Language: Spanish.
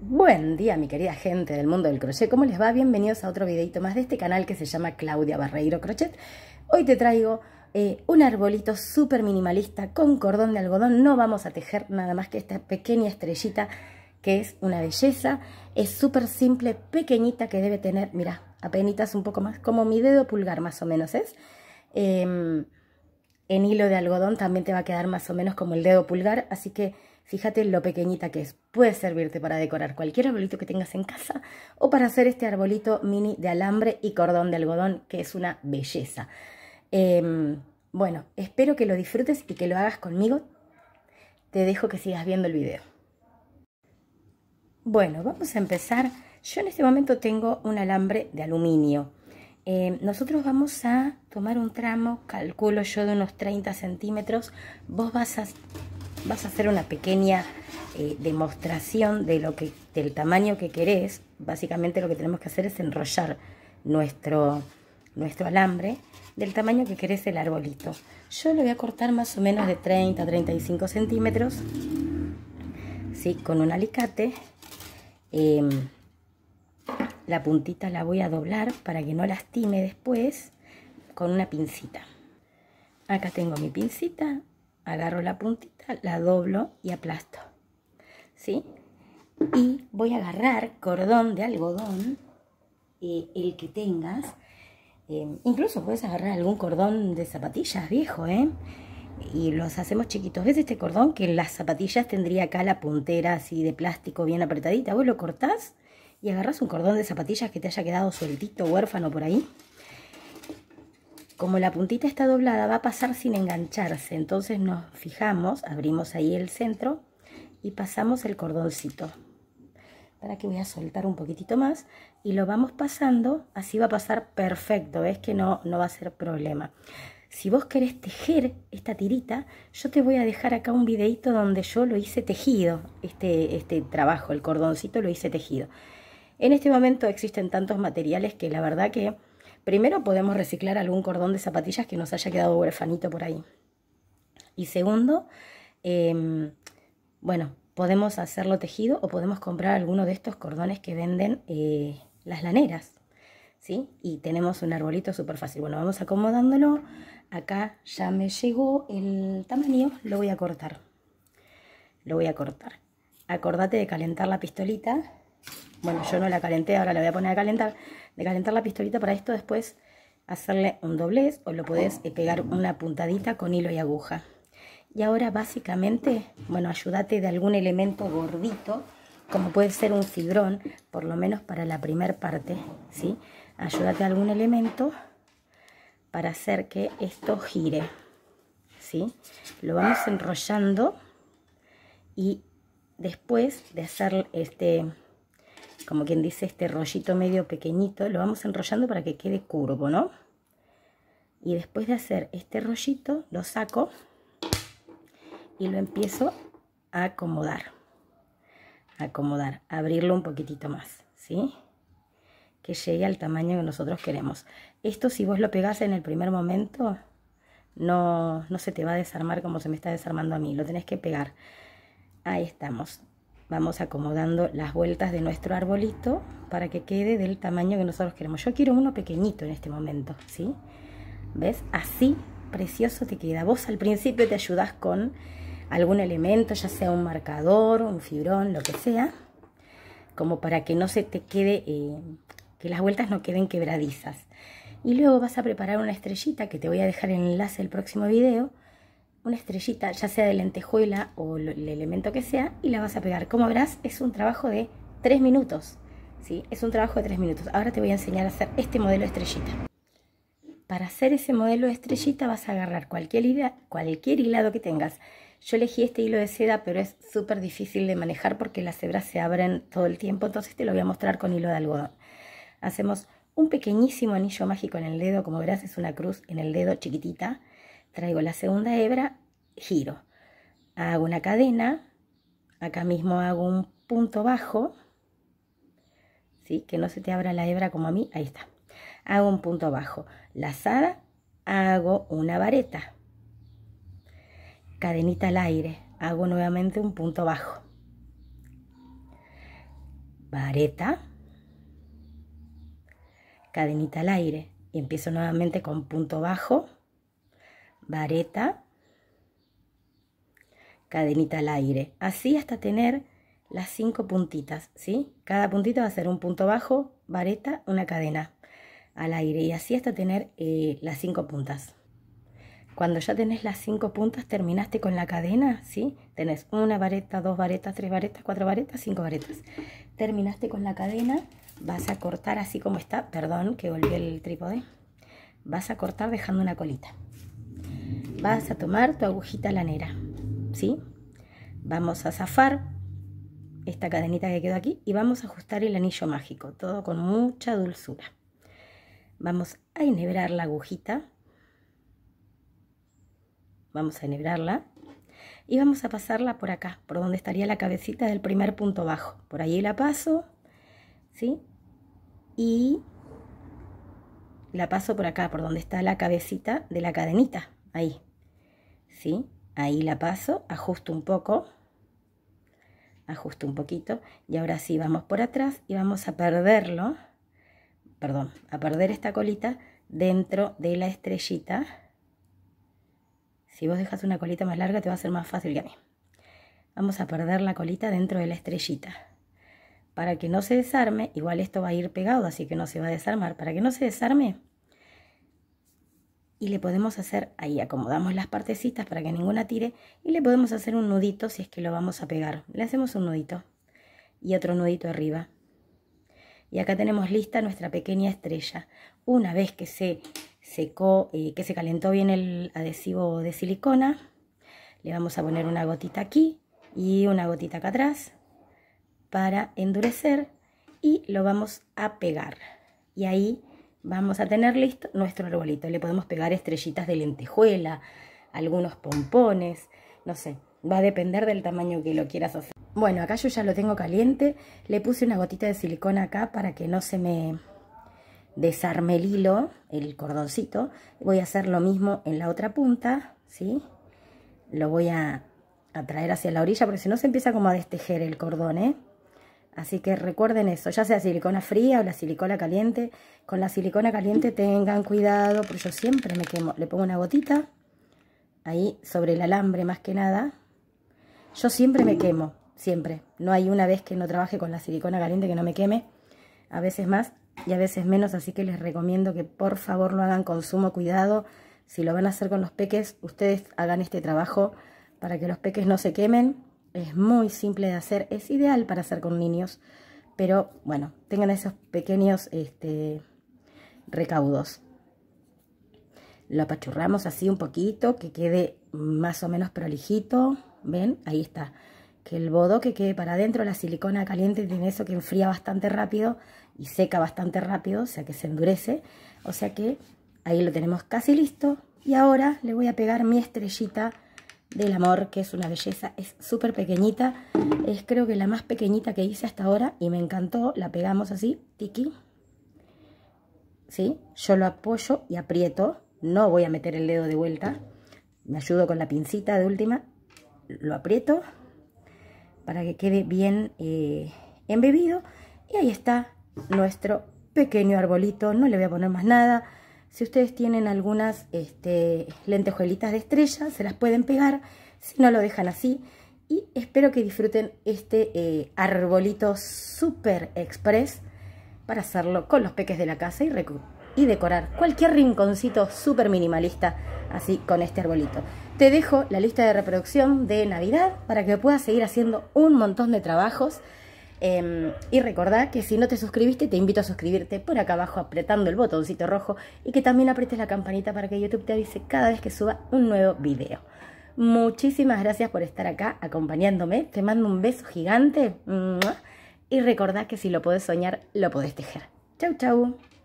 Buen día mi querida gente del mundo del crochet, ¿cómo les va? Bienvenidos a otro videito más de este canal que se llama Claudia Barreiro Crochet. Hoy te traigo eh, un arbolito súper minimalista con cordón de algodón, no vamos a tejer nada más que esta pequeña estrellita que es una belleza, es súper simple, pequeñita que debe tener, mirá, apenas un poco más, como mi dedo pulgar más o menos es. Em, en hilo de algodón también te va a quedar más o menos como el dedo pulgar, así que Fíjate lo pequeñita que es. Puede servirte para decorar cualquier arbolito que tengas en casa o para hacer este arbolito mini de alambre y cordón de algodón, que es una belleza. Em, bueno, espero que lo disfrutes y que lo hagas conmigo. Te dejo que sigas viendo el video. Bueno, vamos a empezar. Yo en este momento tengo un alambre de aluminio. Em, nosotros vamos a tomar un tramo, calculo yo de unos 30 centímetros. Vos vas a vas a hacer una pequeña eh, demostración de lo que, del tamaño que querés. Básicamente lo que tenemos que hacer es enrollar nuestro, nuestro alambre del tamaño que querés el arbolito. Yo lo voy a cortar más o menos de 30 a 35 centímetros, ¿sí? con un alicate. Em, la puntita la voy a doblar para que no lastime después con una pincita. Acá tengo mi pincita, agarro la puntita la doblo y aplasto. ¿Sí? Y voy a agarrar cordón de algodón, eh, el que tengas. Eh, incluso puedes agarrar algún cordón de zapatillas viejo, ¿eh? Y los hacemos chiquitos. ¿Ves este cordón? Que en las zapatillas tendría acá la puntera así de plástico bien apretadita. Vos lo cortás y agarras un cordón de zapatillas que te haya quedado sueltito, huérfano por ahí como la puntita está doblada va a pasar sin engancharse, entonces nos fijamos, abrimos ahí el centro y pasamos el cordoncito. Para que voy a soltar un poquitito más y lo vamos pasando, así va a pasar perfecto, Es que no, no va a ser problema. Si vos querés tejer esta tirita, yo te voy a dejar acá un videito donde yo lo hice tejido, este, este trabajo, el cordoncito lo hice tejido. En este momento existen tantos materiales que la verdad que Primero podemos reciclar algún cordón de zapatillas que nos haya quedado huerfanito por ahí. Y segundo, em, bueno, podemos hacerlo tejido o podemos comprar alguno de estos cordones que venden eh, las laneras. ¿Sí? Y tenemos un arbolito súper fácil. Bueno, vamos acomodándolo. Acá ya me llegó el tamaño. Lo voy a cortar. Lo voy a cortar. Acordate de calentar la pistolita bueno, yo no la calenté, ahora la voy a poner a calentar, de calentar la pistolita para esto después hacerle un doblez o lo puedes eh, pegar una puntadita con hilo y aguja. Y ahora básicamente, bueno, ayúdate de algún elemento gordito, como puede ser un fibrón, por lo menos para la primer parte, ¿sí? Ayúdate de algún elemento para hacer que esto gire, ¿sí? Lo vamos enrollando y después de hacer este como quien dice, este rollito medio pequeñito, lo vamos enrollando para que quede curvo, ¿no? Y después de hacer este rollito, lo saco y lo empiezo a acomodar. Acomodar, abrirlo un poquitito más, ¿sí? Que llegue al tamaño que nosotros queremos. Esto si vos lo pegás en el primer momento, no, no se te va a desarmar como se me está desarmando a mí. Lo tenés que pegar. Ahí estamos vamos acomodando las vueltas de nuestro arbolito para que quede del tamaño que nosotros queremos. Yo quiero uno pequeñito en este momento, ¿sí? ¿Ves? Así, precioso te queda. Vos al principio te ayudás con algún elemento, ya sea un marcador, un fibrón, lo que sea, como para que no se te quede, eh, que las vueltas no queden quebradizas. Y luego vas a preparar una estrellita que te voy a dejar en el enlace del próximo video, una estrellita, ya sea de lentejuela o el elemento que sea, y la vas a pegar. Como verás, es un trabajo de 3 minutos. ¿sí? Es un trabajo de tres minutos. Ahora te voy a enseñar a hacer este modelo estrellita. Para hacer ese modelo estrellita vas a agarrar cualquier, cualquier hilado que tengas. Yo elegí este hilo de seda, pero es súper difícil de manejar porque las hebras se abren todo el tiempo, entonces te lo voy a mostrar con hilo de algodón. Hacemos un pequeñísimo anillo mágico en el dedo, como verás es una cruz en el dedo chiquitita traigo la segunda hebra, giro, hago una cadena, acá mismo hago un punto bajo, ¿sí? que no se te abra la hebra como a mí, ahí está, hago un punto bajo, lazada, hago una vareta, cadenita al aire, hago nuevamente un punto bajo, vareta, cadenita al aire, y empiezo nuevamente con punto bajo, vareta, cadenita al aire. Así hasta tener las cinco puntitas, ¿sí? Cada puntita va a ser un punto bajo, vareta, una cadena al aire. Y así hasta tener eh, las cinco puntas. Cuando ya tenés las cinco puntas, terminaste con la cadena, ¿sí? Tenés una vareta, dos varetas, tres varetas, cuatro varetas, cinco varetas. Terminaste con la cadena, vas a cortar así como está. Perdón que volví el trípode. Vas a cortar dejando una colita vas a tomar tu agujita lanera, ¿sí? Vamos a zafar esta cadenita que quedó aquí y vamos a ajustar el anillo mágico, todo con mucha dulzura. Vamos a enhebrar la agujita. Vamos a enhebrarla y vamos a pasarla por acá, por donde estaría la cabecita del primer punto bajo. Por ahí la paso, ¿sí? Y la paso por acá, por donde está la cabecita de la cadenita, ahí. Ahí la paso, ajusto un poco, ajusto un poquito y ahora sí vamos por atrás y vamos a perderlo, perdón, a perder esta colita dentro de la estrellita. Si vos dejas una colita más larga te va a ser más fácil que a mí. Vamos a perder la colita dentro de la estrellita. Para que no se desarme, igual esto va a ir pegado, así que no se va a desarmar. Para que no se desarme, y le podemos hacer, ahí acomodamos las partecitas para que ninguna tire y le podemos hacer un nudito si es que lo vamos a pegar. Le hacemos un nudito y otro nudito arriba. Y acá tenemos lista nuestra pequeña estrella. Una vez que se secó, eh, que se calentó bien el adhesivo de silicona, le vamos a poner una gotita aquí y una gotita acá atrás para endurecer y lo vamos a pegar. Y ahí vamos a tener listo nuestro arbolito. Le podemos pegar estrellitas de lentejuela, algunos pompones, no sé, va a depender del tamaño que lo quieras hacer. Bueno, acá yo ya lo tengo caliente, le puse una gotita de silicona acá para que no se me desarme el hilo, el cordoncito. Voy a hacer lo mismo en la otra punta, ¿sí? Lo voy a, atraer hacia la orilla porque si no se empieza como a destejer el cordón, ¿eh? Así que recuerden eso, ya sea silicona fría o la silicona caliente. Con la silicona caliente tengan cuidado, porque yo siempre me quemo. Le pongo una gotita ahí sobre el alambre más que nada. Yo siempre me quemo, siempre. No hay una vez que no trabaje con la silicona caliente que no me queme. A veces más y a veces menos, así que les recomiendo que por favor lo hagan con sumo cuidado. Si lo van a hacer con los peques, ustedes hagan este trabajo para que los peques no se quemen es muy simple de hacer, es ideal para hacer con niños, pero bueno, tengan esos pequeños este, recaudos. Lo apachurramos así un poquito, que quede más o menos prolijito, ¿ven? Ahí está. Que el bodo que quede para adentro, la silicona caliente tiene eso que enfría bastante rápido y seca bastante rápido, o sea que se endurece. O sea que ahí lo tenemos casi listo. Y ahora le voy a pegar mi estrellita del amor, que es una belleza, es súper pequeñita, es creo que la más pequeñita que hice hasta ahora y me encantó, la pegamos así, tiki, ¿sí? Yo lo apoyo y aprieto, no voy a meter el dedo de vuelta, me ayudo con la pincita de última, lo aprieto para que quede bien eh, embebido y ahí está nuestro pequeño arbolito, no le voy a poner más nada, si ustedes tienen algunas este, lentejuelitas de estrella, se las pueden pegar, si no lo dejan así. Y espero que disfruten este eh, arbolito super express para hacerlo con los peques de la casa y, y decorar cualquier rinconcito super minimalista así con este arbolito. Te dejo la lista de reproducción de Navidad para que puedas seguir haciendo un montón de trabajos. Em, y recordad que si no te suscribiste, te invito a suscribirte por acá abajo apretando el botoncito rojo y que también apretes la campanita para que YouTube te avise cada vez que suba un nuevo video. Muchísimas gracias por estar acá acompañándome. Te mando un beso gigante y recordad que si lo podés soñar, lo podés tejer. Chau, chau.